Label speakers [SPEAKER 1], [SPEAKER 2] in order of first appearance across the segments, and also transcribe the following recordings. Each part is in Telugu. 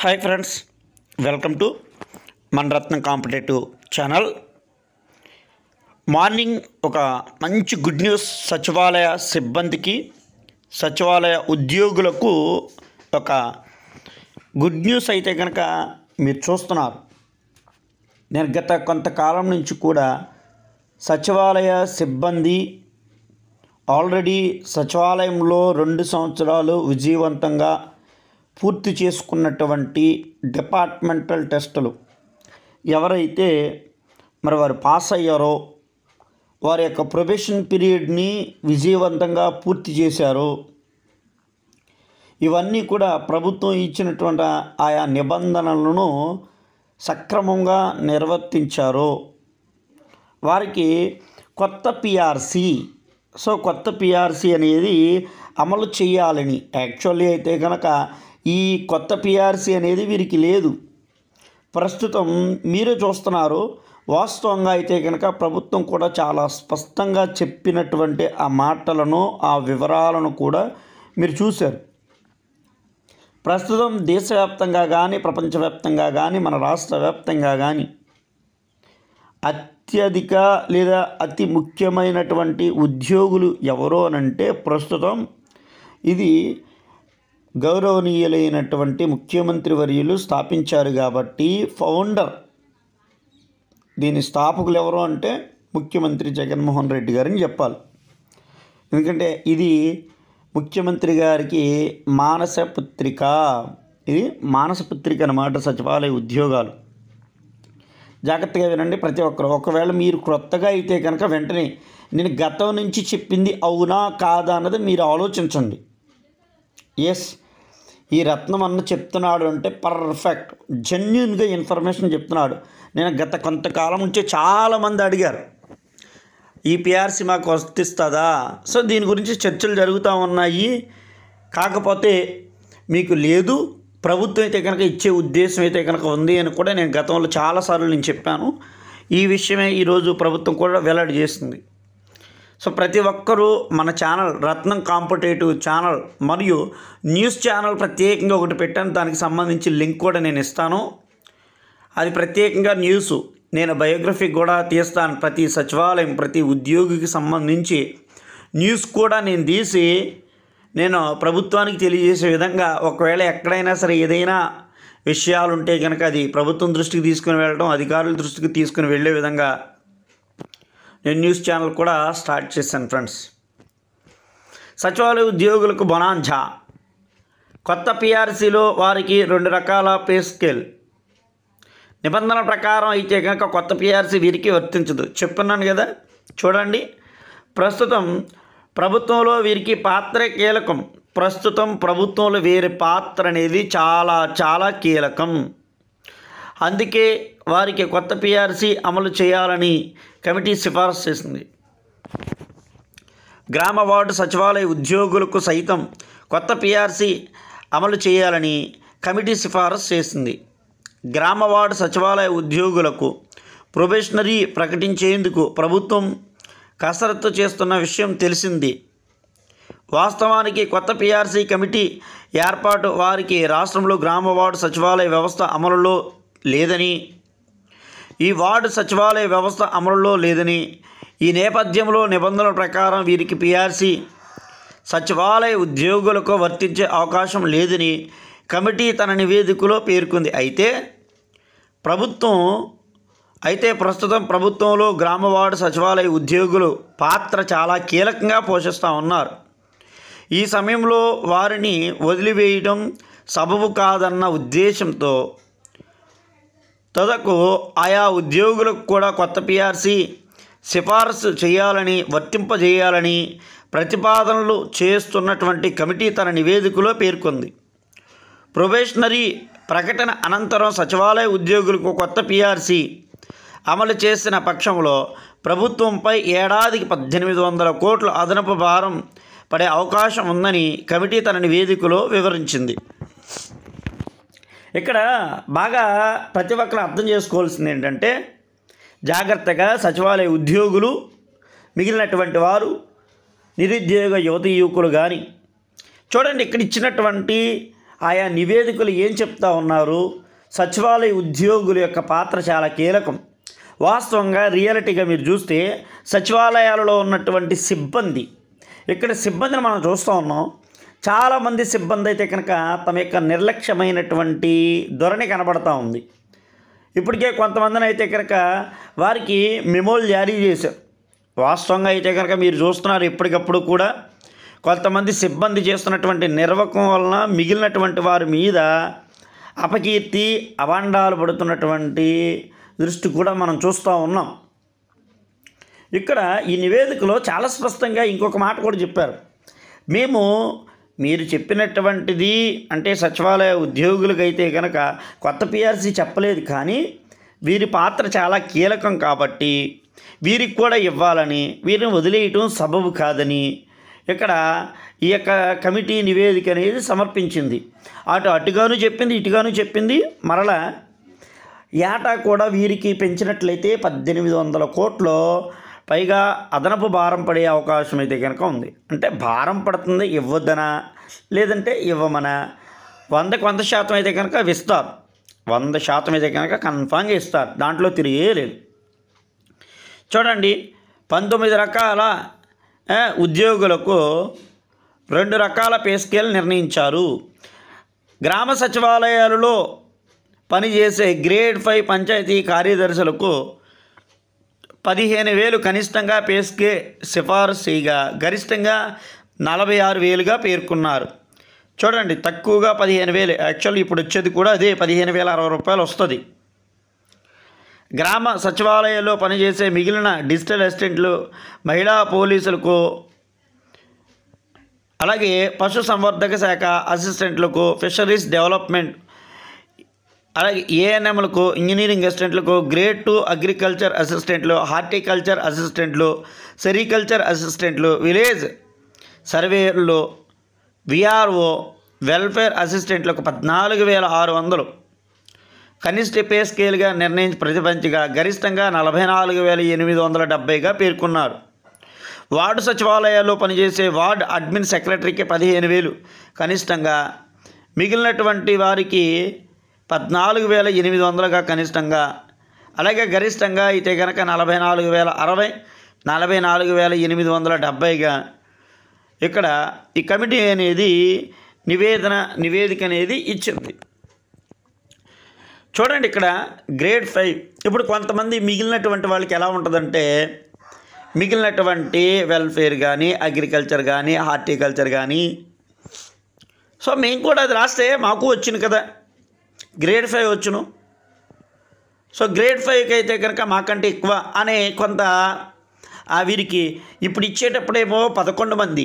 [SPEAKER 1] hi friends welcome to Ratnam competitive channel morning ఒక మంచి గుడ్ న్యూస్ సచివాలయ సిబ్బందికి సచివాలయ ఉద్యోగులకు ఒక గుడ్ న్యూస్ అయితే కనుక మీరు చూస్తున్నారు నేను గత కొంతకాలం నుంచి కూడా సచివాలయ సిబ్బంది ఆల్రెడీ సచివాలయంలో రెండు సంవత్సరాలు విజయవంతంగా పూర్తి చేసుకున్నటువంటి డిపార్ట్మెంటల్ టెస్టులు ఎవరైతే మరి వారు పాస్ అయ్యారో వారి యొక్క ప్రొబేషన్ పీరియడ్ని విజయవంతంగా పూర్తి చేశారో ఇవన్నీ కూడా ప్రభుత్వం ఇచ్చినటువంటి ఆయా నిబంధనలను సక్రమంగా నిర్వర్తించారు వారికి కొత్త పిఆర్సి సో కొత్త పిఆర్సి అనేది అమలు చేయాలని యాక్చువల్లీ అయితే కనుక ఈ కొత్త పిఆర్సీ అనేది వీరికి లేదు ప్రస్తుతం మీరు చూస్తున్నారు వాస్తవంగా అయితే కనుక ప్రభుత్వం కూడా చాలా స్పష్టంగా చెప్పినటువంటి ఆ మాటలను ఆ వివరాలను కూడా మీరు చూశారు ప్రస్తుతం దేశవ్యాప్తంగా కానీ ప్రపంచవ్యాప్తంగా కానీ మన రాష్ట్ర వ్యాప్తంగా కానీ అత్యధిక లేదా అతి ముఖ్యమైనటువంటి ఉద్యోగులు ఎవరో అనంటే ప్రస్తుతం ఇది గౌరవనీయులైనటువంటి ముఖ్యమంత్రి వర్యులు స్థాపించారు కాబట్టి ఫౌండర్ దీని స్థాపకులు ఎవరు అంటే ముఖ్యమంత్రి జగన్మోహన్ రెడ్డి గారని చెప్పాలి ఎందుకంటే ఇది ముఖ్యమంత్రి గారికి మానస పుత్రిక ఇది మానస పత్రిక అన్నమాట సచివాలయ ఉద్యోగాలు జాగ్రత్తగా వినండి ప్రతి ఒక్కరు ఒకవేళ మీరు క్రొత్తగా అయితే కనుక వెంటనే నేను గతం నుంచి చెప్పింది అవునా కాదా అన్నది మీరు ఆలోచించండి ఎస్ ఈ రత్నం అన్న చెప్తున్నాడు అంటే పర్ఫెక్ట్ జెన్యున్గా ఇన్ఫర్మేషన్ చెప్తున్నాడు నేను గత కొంతకాలం నుంచే చాలామంది అడిగారు ఈ మాకు వర్తిస్తుందా సో దీని గురించి చర్చలు జరుగుతూ ఉన్నాయి కాకపోతే మీకు లేదు ప్రభుత్వం అయితే కనుక ఇచ్చే ఉద్దేశం అయితే కనుక ఉంది అని కూడా నేను గతంలో చాలాసార్లు నేను చెప్పాను ఈ విషయమే ఈరోజు ప్రభుత్వం కూడా వెల్లడి చేసింది సో ప్రతి ఒక్కరూ మన ఛానల్ రత్నం కాంపిటేటివ్ ఛానల్ మరియు న్యూస్ ఛానల్ ప్రత్యేకంగా ఒకటి పెట్టాను దానికి సంబంధించి లింక్ కూడా నేను ఇస్తాను అది ప్రత్యేకంగా న్యూస్ నేను బయోగ్రఫీ కూడా తీస్తాను ప్రతి సచివాలయం ప్రతి ఉద్యోగికి సంబంధించి న్యూస్ కూడా నేను తీసి నేను ప్రభుత్వానికి తెలియజేసే విధంగా ఒకవేళ ఎక్కడైనా సరే ఏదైనా విషయాలు ఉంటే కనుక అది ప్రభుత్వం దృష్టికి తీసుకుని వెళ్ళడం అధికారుల దృష్టికి తీసుకుని వెళ్ళే విధంగా నేను న్యూస్ ఛానల్ కూడా స్టార్ట్ చేశాను ఫ్రెండ్స్ సచివాలయ ఉద్యోగులకు బొనాంజా కొత్త పిఆర్సీలో వారికి రెండు రకాల పే స్కేల్ నిబంధన ప్రకారం అయితే కనుక కొత్త పిఆర్సీ వీరికి వర్తించదు చెప్తున్నాను కదా చూడండి ప్రస్తుతం ప్రభుత్వంలో వీరికి పాత్ర కీలకం ప్రస్తుతం ప్రభుత్వంలో వీరి పాత్ర అనేది చాలా చాలా కీలకం అందుకే వారికి కొత్త పీఆర్సీ అమలు చేయాలని కమిటీ సిఫార్సు చేసింది గ్రామ వార్డు సచివాలయ ఉద్యోగులకు సైతం కొత్త పీఆర్సీ అమలు చేయాలని కమిటీ సిఫారసు చేసింది గ్రామ వార్డు సచివాలయ ఉద్యోగులకు ప్రొబేషనరీ ప్రకటించేందుకు ప్రభుత్వం కసరత్తు చేస్తున్న విషయం తెలిసింది వాస్తవానికి కొత్త పీఆర్సీ కమిటీ ఏర్పాటు వారికి రాష్ట్రంలో గ్రామ వార్డు సచివాలయ వ్యవస్థ అమలులో లేదని ఈ వార్డు సచివాలయ వ్యవస్థ అమలులో లేదని ఈ నేపథ్యంలో నిబంధనల ప్రకారం వీరికి పీఆర్సీ సచివాలయ ఉద్యోగులకు వర్తించే అవకాశం లేదని కమిటీ తన నివేదికలో పేర్కొంది అయితే ప్రభుత్వం అయితే ప్రస్తుతం ప్రభుత్వంలో గ్రామ వార్డు సచివాలయ ఉద్యోగులు పాత్ర చాలా కీలకంగా పోషిస్తూ ఉన్నారు ఈ సమయంలో వారిని వదిలివేయడం సబబు కాదన్న ఉద్దేశంతో తదకు ఆయా ఉద్యోగులకు కూడా కొత్త పిఆర్సీ సిఫార్సు చేయాలని వర్తింపజేయాలని ప్రతిపాదనలు చేస్తున్నటువంటి కమిటీ తన నివేదికలో పేర్కొంది ప్రొబేషనరీ ప్రకటన అనంతరం సచివాలయ ఉద్యోగులకు కొత్త పిఆర్సీ అమలు చేసిన పక్షంలో ప్రభుత్వంపై ఏడాదికి పద్దెనిమిది వందల కోట్ల అదనపు భారం పడే అవకాశం ఉందని కమిటీ తన నివేదికలో వివరించింది ఇక్కడ బాగా ప్రతి ఒక్కరు అర్థం చేసుకోవాల్సింది ఏంటంటే జాగ్రత్తగా సచివాలయ ఉద్యోగులు మిగిలినటువంటి వారు నిరుద్యోగ యువత యువకులు కానీ చూడండి ఇక్కడ ఇచ్చినటువంటి ఆయా నివేదికలు ఏం చెప్తా ఉన్నారు సచివాలయ ఉద్యోగుల యొక్క పాత్ర చాలా కీలకం వాస్తవంగా రియాలిటీగా మీరు చూస్తే సచివాలయాలలో ఉన్నటువంటి సిబ్బంది ఇక్కడ సిబ్బందిని మనం చూస్తూ ఉన్నాం చాలామంది సిబ్బంది అయితే కనుక తమ యొక్క నిర్లక్ష్యమైనటువంటి ధోరణి కనబడతా ఉంది ఇప్పటికే కొంతమందిని అయితే కనుక వారికి మెమోలు జారీ చేశారు వాస్తవంగా అయితే కనుక మీరు చూస్తున్నారు ఎప్పటికప్పుడు కూడా కొంతమంది సిబ్బంది చేస్తున్నటువంటి నిర్వకం వలన మిగిలినటువంటి వారి మీద అపకీర్తి అవాండాలు పడుతున్నటువంటి దృష్టి కూడా మనం చూస్తూ ఉన్నాం ఇక్కడ ఈ నివేదికలో చాలా స్పష్టంగా ఇంకొక మాట కూడా చెప్పారు మేము మీరు చెప్పినటువంటిది అంటే సచివాలయ ఉద్యోగులకైతే కనుక కొత్త పిఆర్సీ చెప్పలేదు కానీ వీరి పాత్ర చాలా కీలకం కాబట్టి వీరికి కూడా ఇవ్వాలని వీరిని వదిలేయటం సబబు కాదని ఇక్కడ ఈ యొక్క కమిటీ నివేదిక అనేది సమర్పించింది అటు అటుగాను చెప్పింది ఇటుగాను చెప్పింది మరలా ఏటా కూడా వీరికి పెంచినట్లయితే పద్దెనిమిది వందల కోట్లు పైగా అదనపు భారం పడే అవకాశం అయితే కనుక ఉంది అంటే భారం పడుతుంది ఇవ్వద్దనా లేదంటే ఇవ్వమనా వందకు వంద శాతం అయితే కనుక అవి ఇస్తారు వంద శాతం అయితే కనుక కన్ఫామ్గా ఇస్తారు దాంట్లో తిరిగే లేదు చూడండి పంతొమ్మిది రకాల ఉద్యోగులకు రెండు రకాల పే స్కేల్ నిర్ణయించారు గ్రామ సచివాలయాలలో పనిచేసే గ్రేడ్ ఫైవ్ పంచాయతీ కార్యదర్శులకు పదిహేను వేలు కనిష్టంగా పేస్కే సిఫారసు చేయగా గరిష్టంగా నలభై ఆరు వేలుగా పేర్కొన్నారు చూడండి తక్కువగా పదిహేను వేలు యాక్చువల్ ఇప్పుడు వచ్చేది కూడా అదే పదిహేను వేల అరవై రూపాయలు వస్తుంది గ్రామ సచివాలయాల్లో పనిచేసే మిగిలిన డిజిటల్ అసిస్టెంట్లు మహిళా పోలీసులకు అలాగే పశుసంవర్ధక శాఖ అసిస్టెంట్లకు ఫిషరీస్ డెవలప్మెంట్ అలాగే ఏఎన్ఎంలకు ఇంజనీరింగ్ అసిస్టెంట్లకు గ్రేడ్ టూ అగ్రికల్చర్ అసిస్టెంట్లు హార్టికల్చర్ అసిస్టెంట్లు సెరికల్చర్ అసిస్టెంట్లు విలేజ్ సర్వేయర్లు విఆర్ఓ వెల్ఫేర్ అసిస్టెంట్లకు పద్నాలుగు వేల ఆరు వందలు కనిష్ట పే స్కేల్గా నిర్ణయించి ప్రతిపంచిగా గరిష్టంగా నలభై నాలుగు వేల ఎనిమిది వందల డెబ్బైగా పేర్కొన్నారు వార్డు సచివాలయాల్లో పనిచేసే వార్డు అడ్మిన్ సెక్రటరీకి పదిహేను వేలు కనిష్టంగా మిగిలినటువంటి వారికి పద్నాలుగు వేల ఎనిమిది వందలుగా కనిష్టంగా అలాగే గరిష్టంగా అయితే కనుక నలభై నాలుగు వేల అరవై నలభై నాలుగు వేల ఎనిమిది వందల డెబ్బైగా ఇక్కడ ఈ కమిటీ అనేది నివేదన నివేదిక అనేది ఇచ్చింది చూడండి ఇక్కడ గ్రేడ్ ఫైవ్ ఇప్పుడు కొంతమంది మిగిలినటువంటి వాళ్ళకి ఎలా ఉంటుందంటే మిగిలినటువంటి వెల్ఫేర్ కానీ అగ్రికల్చర్ కానీ హార్టికల్చర్ కానీ సో మేము కూడా అది రాస్తే మాకు వచ్చింది కదా గ్రేడ్ ఫైవ్ వచ్చును సో గ్రేడ్ ఫైవ్కి అయితే కనుక మాకంటే ఎక్కువ అనే కొంత వీరికి ఇప్పుడు ఇచ్చేటప్పుడేమో పదకొండు మంది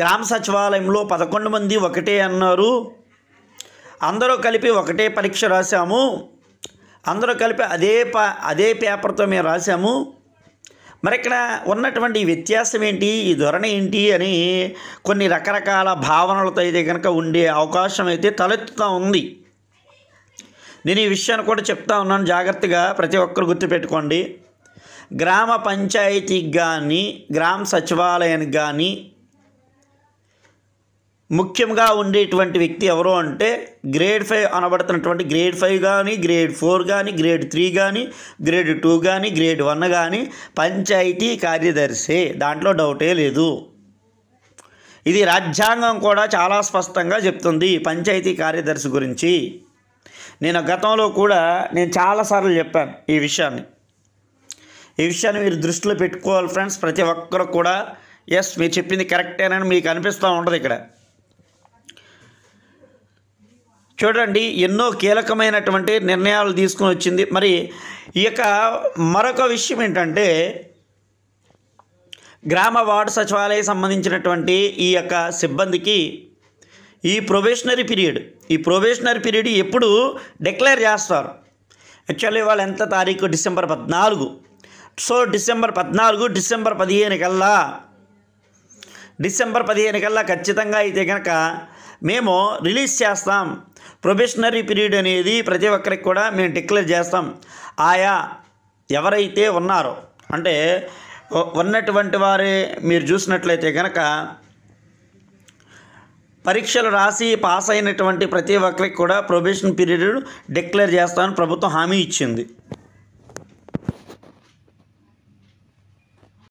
[SPEAKER 1] గ్రామ సచివాలయంలో పదకొండు మంది ఒకటే అన్నారు అందరూ కలిపి ఒకటే పరీక్ష రాశాము అందరూ కలిపి అదే పా అదే పేపర్తో మేము రాశాము మరి ఇక్కడ ఉన్నటువంటి వ్యత్యాసం ఏంటి ఈ ధోరణి ఏంటి అని కొన్ని రకరకాల భావనలతో అయితే కనుక ఉండే అవకాశం అయితే తలెత్తుతూ ఉంది నేను ఈ విషయాన్ని కూడా చెప్తా ఉన్నాను జాగ్రత్తగా ప్రతి ఒక్కరు గుర్తుపెట్టుకోండి గ్రామ పంచాయతీకి కానీ గ్రామ సచివాలయానికి కానీ ముఖ్యంగా ఉండేటువంటి వ్యక్తి ఎవరు అంటే గ్రేడ్ ఫైవ్ అనబడుతున్నటువంటి గ్రేడ్ ఫైవ్ కానీ గ్రేడ్ ఫోర్ కానీ గ్రేడ్ త్రీ కానీ గ్రేడ్ టూ కానీ గ్రేడ్ వన్ కానీ పంచాయతీ కార్యదర్శి దాంట్లో డౌటే లేదు ఇది రాజ్యాంగం కూడా చాలా స్పష్టంగా చెప్తుంది పంచాయతీ కార్యదర్శి గురించి నేను గతంలో కూడా నేను చాలాసార్లు చెప్పాను ఈ విషయాన్ని ఈ విషయాన్ని మీరు దృష్టిలో పెట్టుకోవాలి ఫ్రెండ్స్ ప్రతి ఒక్కరు కూడా ఎస్ మీరు చెప్పింది కరెక్టేనని మీకు అనిపిస్తూ ఉంటుంది ఇక్కడ చూడండి ఎన్నో కీలకమైనటువంటి నిర్ణయాలు తీసుకుని వచ్చింది మరి ఈ యొక్క మరొక విషయం ఏంటంటే గ్రామ వార్డు సచివాలయం సంబంధించినటువంటి ఈ యొక్క సిబ్బందికి ఈ ప్రొబేషనరీ పీరియడ్ ఈ ప్రొబేషనరీ పీరియడ్ ఎప్పుడు డిక్లేర్ చేస్తారు యాక్చువల్లీ వాళ్ళు ఎంత తారీఖు డిసెంబర్ పద్నాలుగు సో డిసెంబర్ పద్నాలుగు డిసెంబర్ పదిహేను కల్లా డిసెంబర్ పదిహేను కల్లా ఖచ్చితంగా అయితే కనుక మేము రిలీజ్ చేస్తాం ప్రొబేషనరీ పీరియడ్ అనేది ప్రతి ఒక్కరికి కూడా మేము డిక్లేర్ చేస్తాం ఆయా ఎవరైతే ఉన్నారో అంటే ఉన్నటువంటి వారే మీరు చూసినట్లయితే కనుక పరీక్షలు రాసి పాస్ అయినటువంటి ప్రతి ఒక్కరికి కూడా ప్రొబేషన్ పీరియడ్ డిక్లేర్ చేస్తామని ప్రభుత్వం హామీ ఇచ్చింది